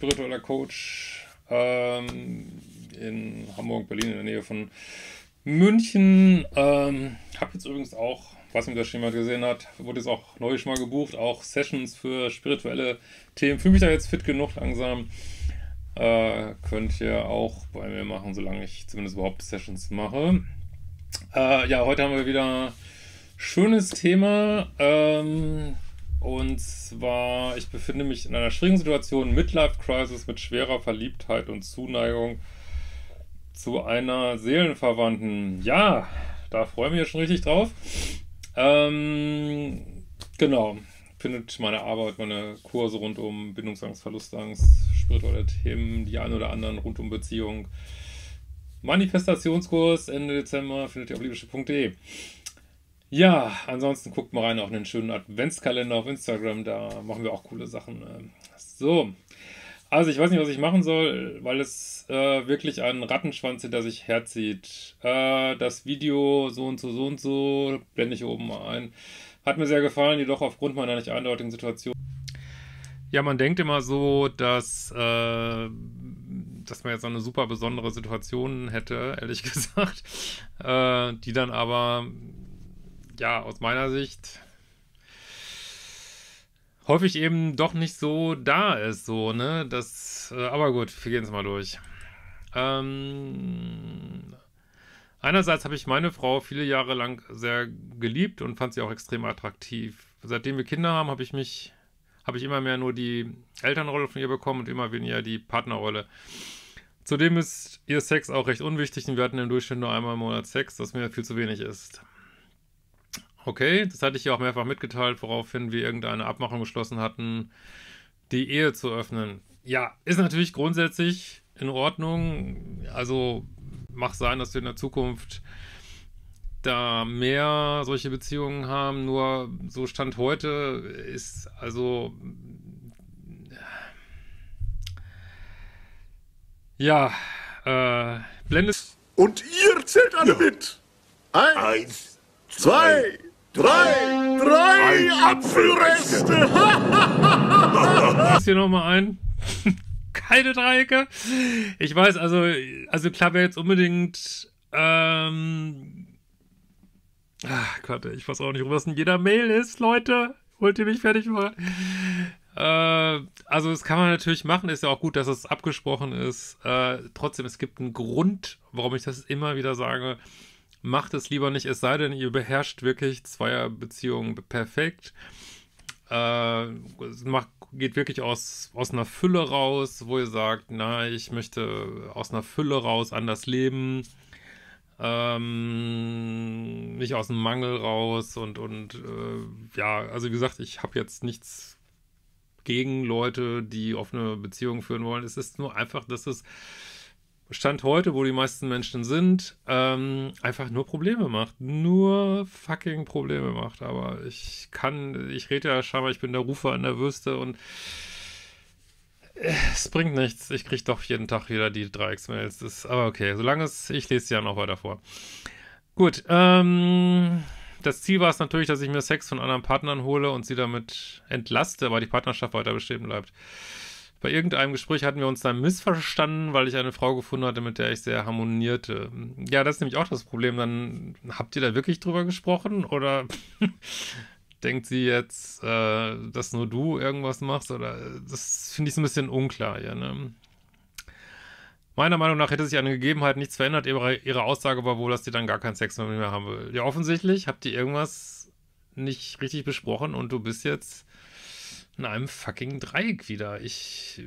spiritueller Coach ähm, in Hamburg, Berlin, in der Nähe von München. Ähm, habe jetzt übrigens auch, was mir das schon jemand gesehen hat, wurde jetzt auch neulich mal gebucht, auch Sessions für spirituelle Themen. Fühle mich da jetzt fit genug langsam. Äh, könnt ihr auch bei mir machen, solange ich zumindest überhaupt Sessions mache. Äh, ja, heute haben wir wieder schönes Thema. Ähm, und zwar, ich befinde mich in einer schwierigen Situation, Midlife-Crisis mit schwerer Verliebtheit und Zuneigung zu einer Seelenverwandten. Ja, da freue ich mich schon richtig drauf. Ähm, genau, findet meine Arbeit, meine Kurse rund um Bindungsangst, Verlustangst, spirituelle Themen, die ein oder anderen rund um Beziehung. Manifestationskurs Ende Dezember findet ihr auf liebische.de. Ja, ansonsten guckt mal rein, auf einen schönen Adventskalender auf Instagram, da machen wir auch coole Sachen. Ähm. So, also ich weiß nicht, was ich machen soll, weil es äh, wirklich einen Rattenschwanz hinter sich herzieht. Äh, das Video so und so, so und so, blende ich oben mal ein. Hat mir sehr gefallen, jedoch aufgrund meiner nicht eindeutigen Situation. Ja, man denkt immer so, dass, äh, dass man jetzt eine super besondere Situation hätte, ehrlich gesagt, äh, die dann aber ja, aus meiner Sicht häufig eben doch nicht so da ist, so, ne? Das, äh, aber gut, wir gehen es mal durch. Ähm, einerseits habe ich meine Frau viele Jahre lang sehr geliebt und fand sie auch extrem attraktiv. Seitdem wir Kinder haben, habe ich mich, habe ich immer mehr nur die Elternrolle von ihr bekommen und immer weniger die Partnerrolle. Zudem ist ihr Sex auch recht unwichtig und wir hatten im Durchschnitt nur einmal im Monat Sex, was mir viel zu wenig ist. Okay, das hatte ich ja auch mehrfach mitgeteilt, woraufhin wir irgendeine Abmachung geschlossen hatten, die Ehe zu öffnen. Ja, ist natürlich grundsätzlich in Ordnung. Also mag sein, dass wir in der Zukunft da mehr solche Beziehungen haben. Nur so Stand heute ist also. Ja, äh, blendet. Und ihr zählt alle ja. mit! Eins, Eins zwei, zwei. Drei, drei, drei Apfelreste. Lass hier nochmal ein. Keine Dreiecke. Ich weiß, also, also klar wäre jetzt unbedingt. Ähm, ach Gott, ich weiß auch nicht, was in jeder Mail ist, Leute. Holt ihr mich fertig mal? Äh, also, das kann man natürlich machen. Ist ja auch gut, dass es abgesprochen ist. Äh, trotzdem, es gibt einen Grund, warum ich das immer wieder sage Macht es lieber nicht, es sei denn, ihr beherrscht wirklich Zweierbeziehungen perfekt. Äh, es macht, geht wirklich aus, aus einer Fülle raus, wo ihr sagt, na, ich möchte aus einer Fülle raus anders leben. Ähm, nicht aus dem Mangel raus und, und äh, ja, also wie gesagt, ich habe jetzt nichts gegen Leute, die offene Beziehungen führen wollen. Es ist nur einfach, dass es Stand heute, wo die meisten Menschen sind, ähm, einfach nur Probleme macht. Nur fucking Probleme macht. Aber ich kann, ich rede ja scheinbar, ich bin der Rufer an der Würste und äh, es bringt nichts. Ich kriege doch jeden Tag wieder die 3x-Mails. Aber okay, solange es, ich lese sie ja noch weiter vor. Gut, ähm, das Ziel war es natürlich, dass ich mir Sex von anderen Partnern hole und sie damit entlaste, weil die Partnerschaft weiter bestehen bleibt bei irgendeinem Gespräch hatten wir uns dann missverstanden, weil ich eine Frau gefunden hatte, mit der ich sehr harmonierte. Ja, das ist nämlich auch das Problem. Dann habt ihr da wirklich drüber gesprochen oder denkt sie jetzt, äh, dass nur du irgendwas machst oder äh, das finde ich so ein bisschen unklar, ja, ne? Meiner Meinung nach hätte sich an den Gegebenheiten nichts verändert. Ihre, ihre Aussage war wohl, dass sie dann gar keinen Sex mehr haben will. Ja, offensichtlich habt ihr irgendwas nicht richtig besprochen und du bist jetzt in einem fucking Dreieck wieder. Ich.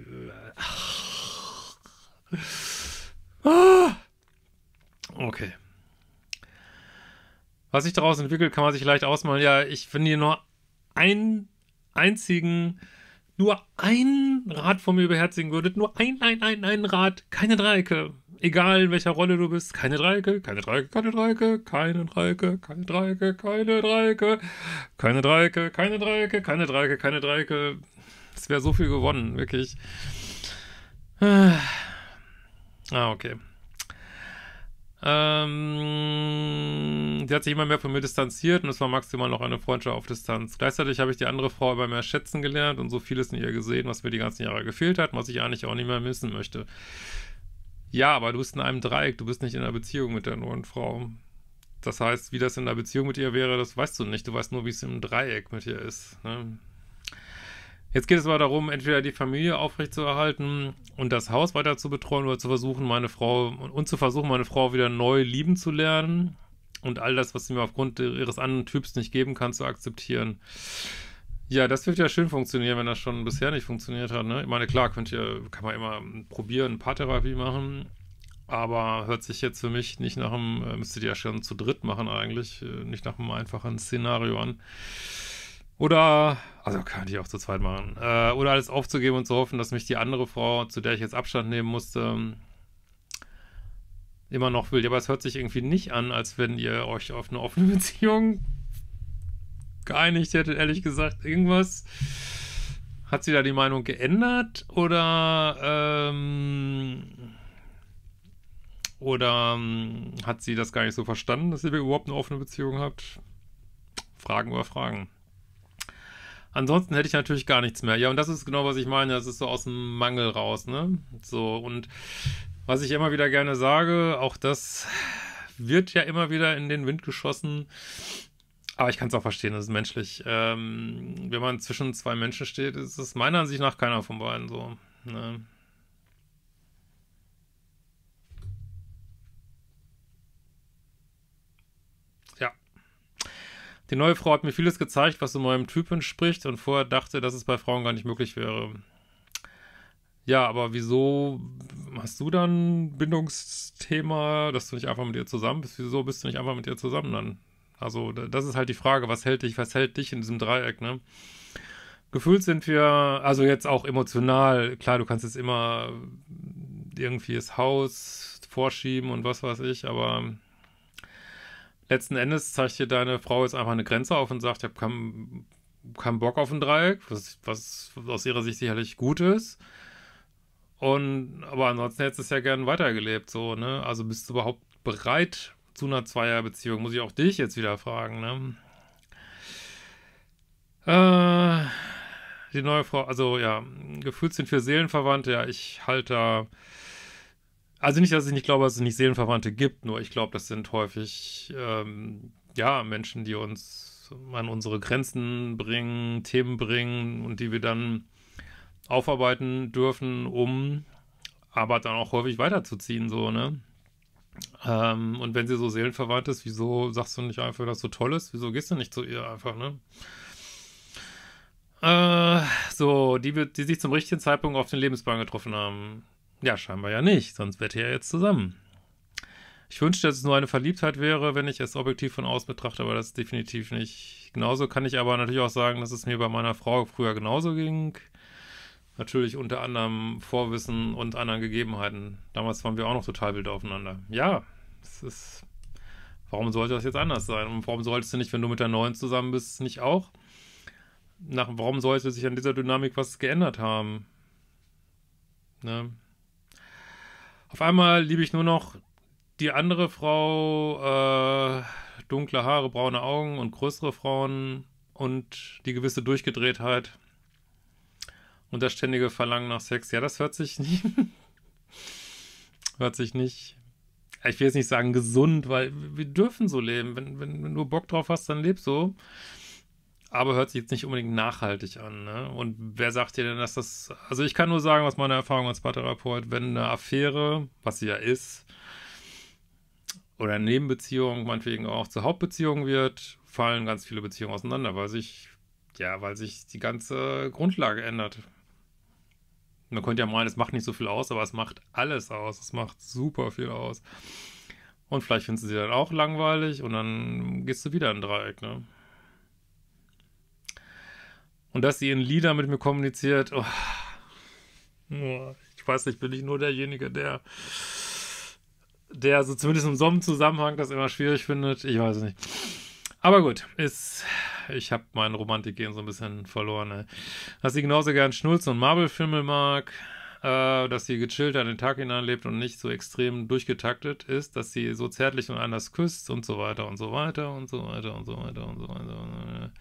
Ach. Äh, ah. Okay. Was sich daraus entwickelt, kann man sich leicht ausmalen. Ja, ich finde hier nur einen einzigen, nur einen Rad von mir beherzigen würdet. Nur ein, ein, ein, ein Rad. Keine Dreiecke egal in welcher Rolle du bist, keine Dreiecke, keine Dreiecke, keine Dreiecke, keine Dreiecke, keine Dreiecke, keine Dreiecke, keine Dreiecke, keine Dreiecke, keine Dreiecke, keine Dreiecke. Es wäre so viel gewonnen, wirklich. Ah, okay. Ähm, die hat sich immer mehr von mir distanziert und es war maximal noch eine Freundschaft auf Distanz. Gleichzeitig habe ich die andere Frau immer mehr schätzen gelernt und so vieles in ihr gesehen, was mir die ganzen Jahre gefehlt hat was ich eigentlich auch nicht mehr missen möchte. Ja, aber du bist in einem Dreieck, du bist nicht in einer Beziehung mit der neuen Frau. Das heißt, wie das in einer Beziehung mit ihr wäre, das weißt du nicht. Du weißt nur, wie es im Dreieck mit ihr ist. Ne? Jetzt geht es aber darum, entweder die Familie aufrechtzuerhalten und das Haus weiter zu betreuen oder zu versuchen, meine Frau und zu versuchen, meine Frau wieder neu lieben zu lernen und all das, was sie mir aufgrund ihres anderen Typs nicht geben kann, zu akzeptieren. Ja, das wird ja schön funktionieren, wenn das schon bisher nicht funktioniert hat. Ne? Ich meine, klar, könnt ihr, kann man immer hm, probieren, Paartherapie machen, aber hört sich jetzt für mich nicht nach einem, äh, müsstet ihr ja schon zu dritt machen eigentlich, äh, nicht nach einem einfachen Szenario an. Oder, also kann ich auch zu zweit machen. Äh, oder alles aufzugeben und zu hoffen, dass mich die andere Frau, zu der ich jetzt Abstand nehmen musste, immer noch will. Aber es hört sich irgendwie nicht an, als wenn ihr euch auf eine offene Beziehung geeinigt hätte, ehrlich mhm. gesagt. Irgendwas. Hat sie da die Meinung geändert oder, ähm, oder ähm, hat sie das gar nicht so verstanden, dass ihr überhaupt eine offene Beziehung habt? Fragen über Fragen. Ansonsten hätte ich natürlich gar nichts mehr. Ja, und das ist genau, was ich meine. Das ist so aus dem Mangel raus, ne? So, und was ich immer wieder gerne sage, auch das wird ja immer wieder in den Wind geschossen. Aber ich kann es auch verstehen, das ist menschlich. Ähm, wenn man zwischen zwei Menschen steht, ist es meiner Ansicht nach keiner von beiden so. Ne? Ja. Die neue Frau hat mir vieles gezeigt, was so meinem Typ entspricht und vorher dachte, dass es bei Frauen gar nicht möglich wäre. Ja, aber wieso hast du dann Bindungsthema, dass du nicht einfach mit ihr zusammen bist? Wieso bist du nicht einfach mit ihr zusammen dann? Also das ist halt die Frage, was hält dich, was hält dich in diesem Dreieck, ne? Gefühlt sind wir, also jetzt auch emotional, klar, du kannst jetzt immer irgendwie das Haus vorschieben und was weiß ich, aber letzten Endes zeigt dir deine Frau jetzt einfach eine Grenze auf und sagt, ich habe keinen kein Bock auf ein Dreieck, was, was aus ihrer Sicht sicherlich gut ist. Und aber ansonsten hättest du es ja gern weitergelebt, so, ne? Also bist du überhaupt bereit, zu einer Zweierbeziehung? Muss ich auch dich jetzt wieder fragen, ne? Äh, die neue Frau, also ja, gefühlt sind wir Seelenverwandte, ja, ich halte da. Also nicht, dass ich nicht glaube, dass es nicht Seelenverwandte gibt, nur ich glaube, das sind häufig ähm, ja Menschen, die uns an unsere Grenzen bringen, Themen bringen und die wir dann aufarbeiten dürfen, um aber dann auch häufig weiterzuziehen, so, ne? Ähm, und wenn sie so seelenverwandt ist, wieso sagst du nicht einfach, dass du toll ist? Wieso gehst du nicht zu ihr einfach, ne? Äh, so, die, die sich zum richtigen Zeitpunkt auf den Lebensbahn getroffen haben. Ja, scheinbar ja nicht, sonst wärt ihr ja jetzt zusammen. Ich wünschte, dass es nur eine Verliebtheit wäre, wenn ich es objektiv von außen betrachte, aber das ist definitiv nicht. Genauso kann ich aber natürlich auch sagen, dass es mir bei meiner Frau früher genauso ging. Natürlich unter anderem Vorwissen und anderen Gegebenheiten. Damals waren wir auch noch total wild aufeinander. Ja, es ist. Warum sollte das jetzt anders sein? Und warum solltest du nicht, wenn du mit der neuen zusammen bist, nicht auch? Nach, warum sollte sich an dieser Dynamik was geändert haben? Ne? Auf einmal liebe ich nur noch die andere Frau, äh, dunkle Haare, braune Augen und größere Frauen und die gewisse Durchgedrehtheit und das ständige Verlangen nach Sex, ja, das hört sich nicht. hört sich nicht. Ich will jetzt nicht sagen gesund, weil wir dürfen so leben. Wenn, wenn, wenn du Bock drauf hast, dann leb so. Aber hört sich jetzt nicht unbedingt nachhaltig an. Ne? Und wer sagt dir denn, dass das. Also, ich kann nur sagen, aus meiner Erfahrung als Paartherapeut, wenn eine Affäre, was sie ja ist, oder eine Nebenbeziehung, meinetwegen auch zur Hauptbeziehung wird, fallen ganz viele Beziehungen auseinander, weil sich, ja, weil sich die ganze Grundlage ändert. Man könnte ja meinen, es macht nicht so viel aus, aber es macht alles aus. Es macht super viel aus. Und vielleicht findest du sie dann auch langweilig und dann gehst du wieder in ein Dreieck, ne? Und dass sie in Lieder mit mir kommuniziert, oh, ich weiß nicht, bin ich nur derjenige, der, der so zumindest im Sommerzusammenhang das immer schwierig findet. Ich weiß es nicht. Aber gut, ist ich habe mein Romantikgehen so ein bisschen verloren. Ne? Dass sie genauso gern Schnulzen und Marvel-Filme mag, äh, dass sie gechillt an den Tag hineinlebt und nicht so extrem durchgetaktet ist, dass sie so zärtlich und anders küsst und so weiter und so weiter und so weiter und so weiter und so weiter. Und so weiter.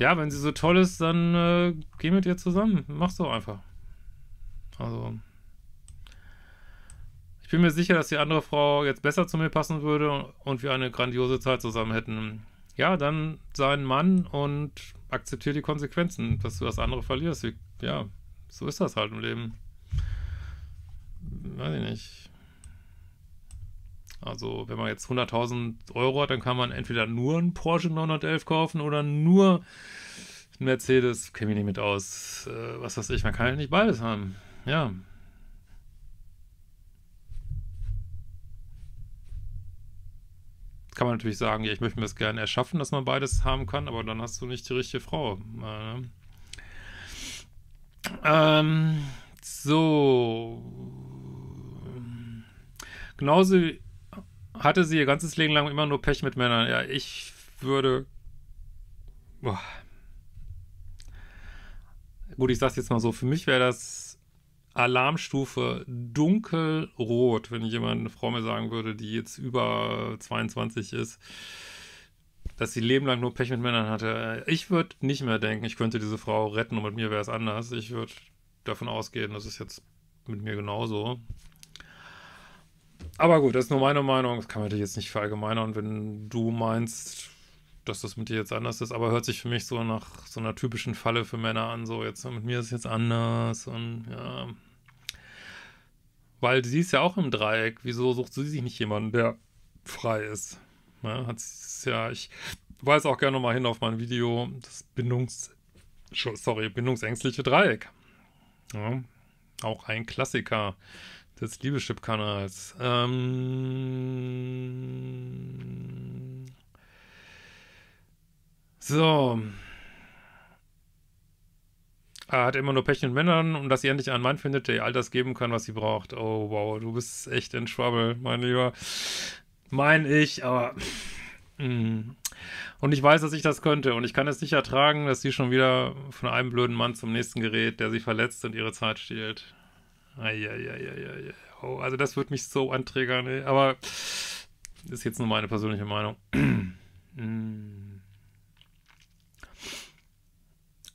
Ja, wenn sie so toll ist, dann äh, geh mit ihr zusammen. Mach's doch einfach. Also, ich bin mir sicher, dass die andere Frau jetzt besser zu mir passen würde und wir eine grandiose Zeit zusammen hätten ja, dann sei ein Mann und akzeptiere die Konsequenzen, dass du das andere verlierst. ja, so ist das halt im Leben. Weiß ich nicht. Also, wenn man jetzt 100.000 Euro hat, dann kann man entweder nur einen Porsche 911 kaufen oder nur einen Mercedes. Kenne mich nicht mit aus. Äh, was weiß ich, man kann ja halt nicht beides haben. Ja, kann man natürlich sagen, ja, ich möchte mir das gerne erschaffen, dass man beides haben kann, aber dann hast du nicht die richtige Frau. Ne? Ähm, so. Genauso hatte sie ihr ganzes Leben lang immer nur Pech mit Männern. Ja, ich würde. Boah. Gut, ich sag's jetzt mal so, für mich wäre das Alarmstufe dunkelrot, wenn jemand eine Frau mir sagen würde, die jetzt über 22 ist, dass sie lebenlang nur Pech mit Männern hatte. Ich würde nicht mehr denken, ich könnte diese Frau retten und mit mir wäre es anders. Ich würde davon ausgehen, das ist jetzt mit mir genauso. Aber gut, das ist nur meine Meinung. Das kann man natürlich jetzt nicht verallgemeinern, wenn du meinst, dass das mit dir jetzt anders ist. Aber hört sich für mich so nach so einer typischen Falle für Männer an. So, jetzt mit mir ist es jetzt anders und ja. Weil sie ist ja auch im Dreieck. Wieso sucht sie sich nicht jemanden, der frei ist? Ne? Hat ja, ich weise auch gerne nochmal hin auf mein Video, das Bindungs, sorry, bindungsängstliche Dreieck. Ja, auch ein Klassiker des Liebeschip-Kanals. Ähm, so, er ah, hat immer nur Pech mit Männern und dass sie endlich einen Mann findet, der ihr all das geben kann, was sie braucht. Oh, wow, du bist echt in Trouble, mein Lieber. Mein ich, aber. Mm. Und ich weiß, dass ich das könnte. Und ich kann es nicht ertragen, dass sie schon wieder von einem blöden Mann zum nächsten gerät, der sie verletzt und ihre Zeit stiehlt. Eieieiei. Oh, also das würde mich so anträgern. aber das ist jetzt nur meine persönliche Meinung. mm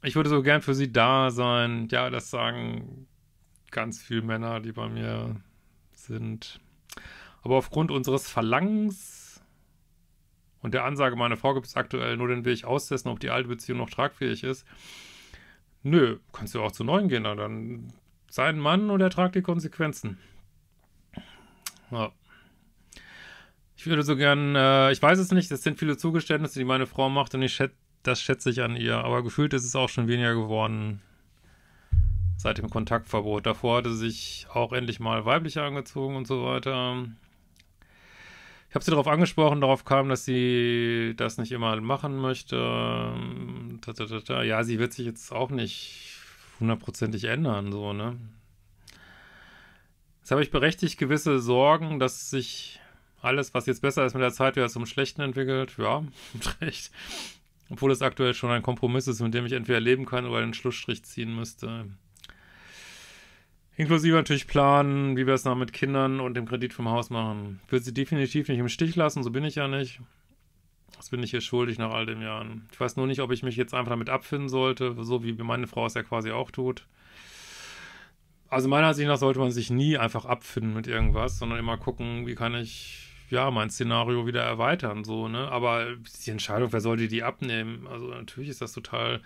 ich würde so gern für sie da sein. Ja, das sagen ganz viele Männer, die bei mir sind. Aber aufgrund unseres Verlangens und der Ansage meine Frau gibt es aktuell nur den Weg austesten, ob die alte Beziehung noch tragfähig ist. Nö, kannst du auch zu neuen gehen, na, dann sein Mann und er tragt die Konsequenzen. Ja. Ich würde so gern, äh, ich weiß es nicht, das sind viele Zugeständnisse, die meine Frau macht und ich schätze das schätze ich an ihr. Aber gefühlt ist es auch schon weniger geworden seit dem Kontaktverbot. Davor hatte sie sich auch endlich mal weiblich angezogen und so weiter. Ich habe sie darauf angesprochen, darauf kam, dass sie das nicht immer machen möchte. Ja, sie wird sich jetzt auch nicht hundertprozentig ändern, so, ne? Jetzt habe ich berechtigt gewisse Sorgen, dass sich alles, was jetzt besser ist mit der Zeit, wieder zum Schlechten entwickelt. Ja, recht. Obwohl es aktuell schon ein Kompromiss ist, mit dem ich entweder leben kann oder einen Schlussstrich ziehen müsste. Inklusive natürlich planen, wie wir es noch mit Kindern und dem Kredit vom Haus machen. Ich würde sie definitiv nicht im Stich lassen, so bin ich ja nicht. Das bin ich hier schuldig nach all den Jahren. Ich weiß nur nicht, ob ich mich jetzt einfach damit abfinden sollte, so wie meine Frau es ja quasi auch tut. Also meiner Ansicht nach sollte man sich nie einfach abfinden mit irgendwas, sondern immer gucken, wie kann ich ja, mein Szenario wieder erweitern, so, ne? Aber die Entscheidung, wer soll die die abnehmen? Also natürlich ist das total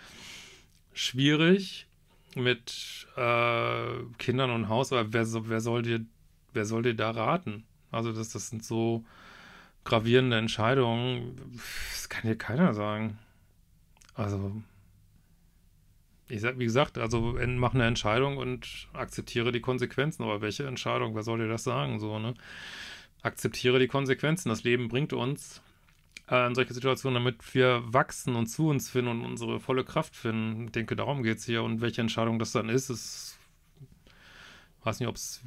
schwierig mit äh, Kindern und Haus, aber wer, wer soll dir, wer soll dir da raten? Also das, das sind so gravierende Entscheidungen, das kann dir keiner sagen. Also, ich sag, wie gesagt, also mach eine Entscheidung und akzeptiere die Konsequenzen, aber welche Entscheidung, wer soll dir das sagen, so, ne? akzeptiere die Konsequenzen. Das Leben bringt uns äh, in solche Situationen, damit wir wachsen und zu uns finden und unsere volle Kraft finden. Ich denke, darum geht es hier. Und welche Entscheidung das dann ist, ist, weiß nicht, ob es,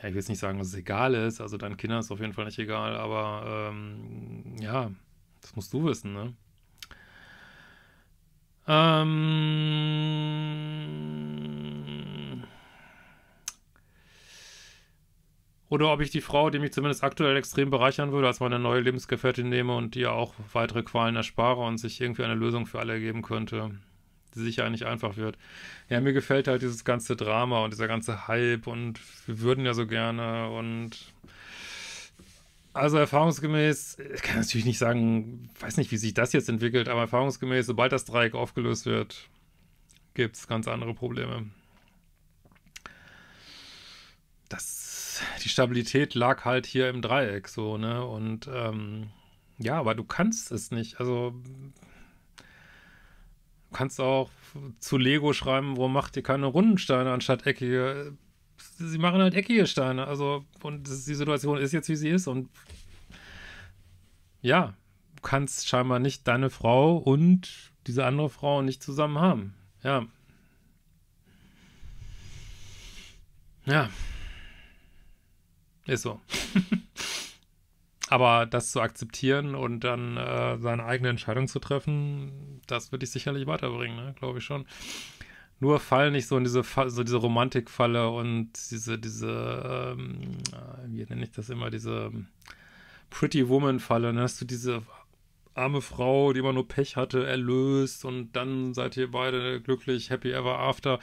ja, ich will jetzt nicht sagen, dass es egal ist. Also deinen Kindern ist auf jeden Fall nicht egal, aber ähm, ja, das musst du wissen, ne? Ähm. Oder ob ich die Frau, die mich zumindest aktuell extrem bereichern würde, als meine neue Lebensgefährtin nehme und ihr auch weitere Qualen erspare und sich irgendwie eine Lösung für alle ergeben könnte, die sicher nicht einfach wird. Ja, mir gefällt halt dieses ganze Drama und dieser ganze Hype und wir würden ja so gerne und also erfahrungsgemäß, ich kann natürlich nicht sagen, weiß nicht, wie sich das jetzt entwickelt, aber erfahrungsgemäß, sobald das Dreieck aufgelöst wird, gibt es ganz andere Probleme. Das die Stabilität lag halt hier im Dreieck so, ne? Und ähm, ja, aber du kannst es nicht. Also du kannst auch zu Lego schreiben, wo macht ihr keine runden Steine anstatt eckige. Sie machen halt eckige Steine. Also, und das, die Situation ist jetzt, wie sie ist. Und ja, du kannst scheinbar nicht deine Frau und diese andere Frau nicht zusammen haben. Ja. Ja. Ist so. Aber das zu akzeptieren und dann äh, seine eigene Entscheidung zu treffen, das würde dich sicherlich weiterbringen, ne? glaube ich schon. Nur fall nicht so in diese, so diese Romantikfalle und diese, diese, ähm, äh, wie nenne ich das immer, diese ähm, Pretty Woman-Falle, ne? dass du diese arme Frau, die immer nur Pech hatte, erlöst und dann seid ihr beide glücklich, happy ever after.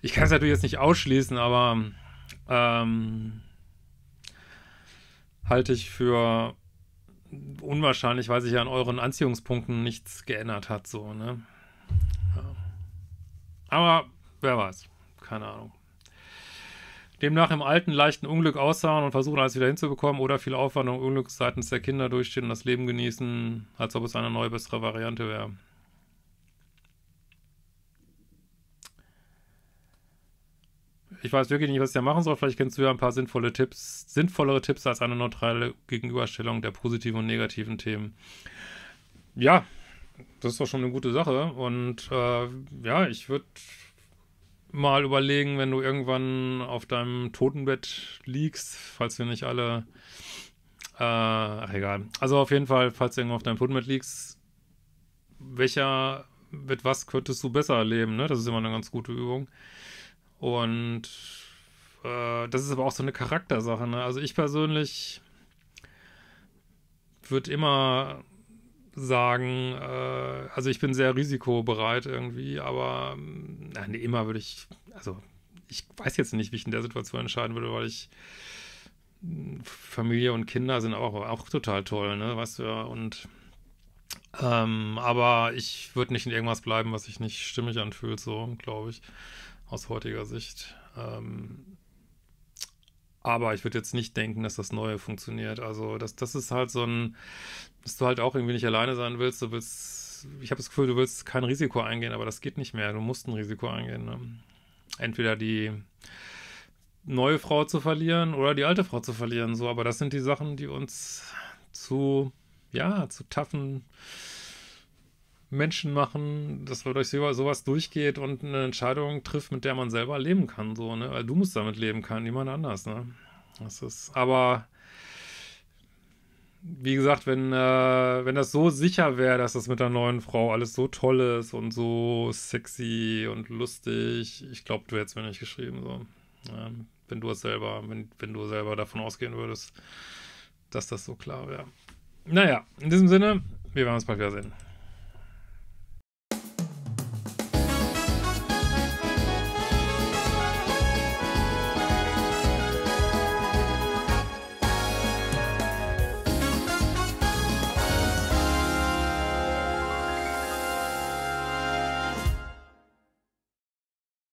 Ich kann es natürlich jetzt nicht ausschließen, aber ähm, halte ich für unwahrscheinlich, weil sich ja an euren Anziehungspunkten nichts geändert hat, so, ne? Ja. Aber wer weiß, keine Ahnung. Demnach im alten leichten Unglück aussahen und versuchen, alles wieder hinzubekommen oder viel Aufwand und Unglück seitens der Kinder durchstehen und das Leben genießen, als ob es eine neue, bessere Variante wäre. ich weiß wirklich nicht, was ich da machen soll. Vielleicht kennst du ja ein paar sinnvolle Tipps, sinnvollere Tipps als eine neutrale Gegenüberstellung der positiven und negativen Themen. Ja, das ist doch schon eine gute Sache. Und äh, ja, ich würde mal überlegen, wenn du irgendwann auf deinem Totenbett liegst, falls wir nicht alle. Äh, ach, egal. Also auf jeden Fall, falls du irgendwann auf deinem Totenbett liegst, welcher, mit was könntest du besser leben, ne? Das ist immer eine ganz gute Übung. Und äh, das ist aber auch so eine Charaktersache. Ne? Also ich persönlich würde immer sagen, äh, also ich bin sehr risikobereit irgendwie, aber äh, nee, immer würde ich, also ich weiß jetzt nicht, wie ich in der Situation entscheiden würde, weil ich mm, Familie und Kinder sind auch, auch total toll, ne, weißt du, und ähm, aber ich würde nicht in irgendwas bleiben, was sich nicht stimmig anfühlt, so, glaube ich aus heutiger Sicht. Ähm, aber ich würde jetzt nicht denken, dass das Neue funktioniert. Also, das, das ist halt so ein, dass du halt auch irgendwie nicht alleine sein willst. Du willst, ich habe das Gefühl, du willst kein Risiko eingehen, aber das geht nicht mehr. Du musst ein Risiko eingehen. Ne? Entweder die neue Frau zu verlieren oder die alte Frau zu verlieren. So, aber das sind die Sachen, die uns zu, ja, zu taffen Menschen machen, dass man durch sowas durchgeht und eine Entscheidung trifft, mit der man selber leben kann, so, ne? Weil du musst damit leben können, niemand anders, ne? Das ist, aber wie gesagt, wenn, äh, wenn das so sicher wäre, dass das mit der neuen Frau alles so toll ist und so sexy und lustig, ich glaube, du hättest mir nicht geschrieben, so. Ja, ne? wenn du es selber, wenn, wenn du selber davon ausgehen würdest, dass das so klar wäre. Naja, in diesem Sinne, wir werden uns bald wiedersehen.